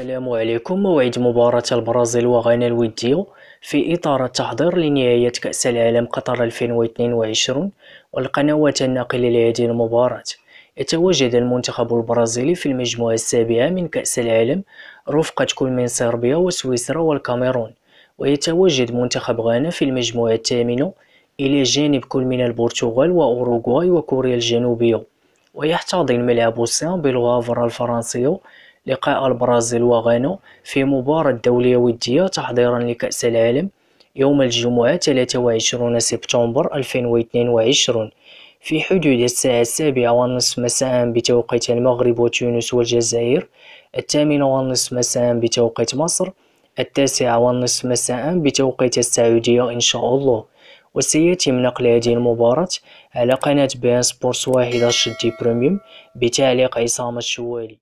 السلام عليكم موعد مباراة البرازيل وغانا الودية في إطار التحضير لنهاية كأس العالم قطر 2022 والقنوات الناقلة لهذه المباراة يتواجد المنتخب البرازيلي في المجموعة السابعة من كأس العالم رفقة كل من صربيا وسويسرا والكاميرون ويتواجد منتخب غانا في المجموعة الثامنة إلى جانب كل من البرتغال وأوروغواي وكوريا الجنوبية ويحتضن ملعب سان بالغافرة الفرنسية لقاء البرازيل وغانا في مباراة دولية ودية تحضيرا لكأس العالم يوم الجمعة 23 سبتمبر 2022 في حدود الساعة السابعة والنصف مساء بتوقيت المغرب وتونس والجزائر الثامنة والنصف مساء بتوقيت مصر التاسعة والنصف مساء بتوقيت السعودية إن شاء الله وسيتم نقل هذه المباراة على قناة بيان سبورتس واحدة شدي بريميوم بتعليق عصام الشوالي